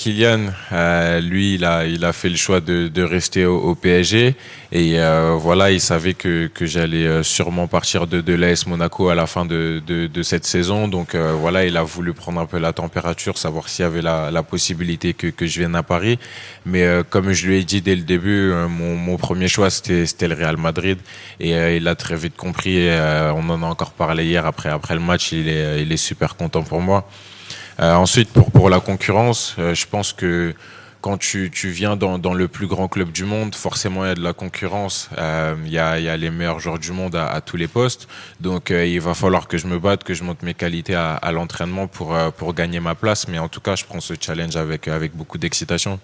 Kylian, euh, lui, il a, il a fait le choix de, de rester au, au, PSG. Et euh, voilà, il savait que, que j'allais euh, sûrement partir de, de l'AS Monaco à la fin de, de, de cette saison. Donc euh, voilà, il a voulu prendre un peu la température, savoir s'il y avait la, la possibilité que, que je vienne à Paris. Mais euh, comme je lui ai dit dès le début, mon, mon premier choix, c'était, le Real Madrid. Et il a très vite compris. on en a encore parlé hier après, après le match. Il est, il est super content pour moi. Euh, ensuite, pour, pour la concurrence, euh, je pense que quand tu, tu viens dans, dans, le plus grand club du monde, forcément il y a de la concurrence, euh, il, y a, y a, les meilleurs joueurs du monde à, tous les postes, donc il va falloir que je me batte, que je monte mes qualités à, l'entraînement pour, pour gagner ma place, mais en tout cas je prends ce challenge avec, avec beaucoup d'excitation.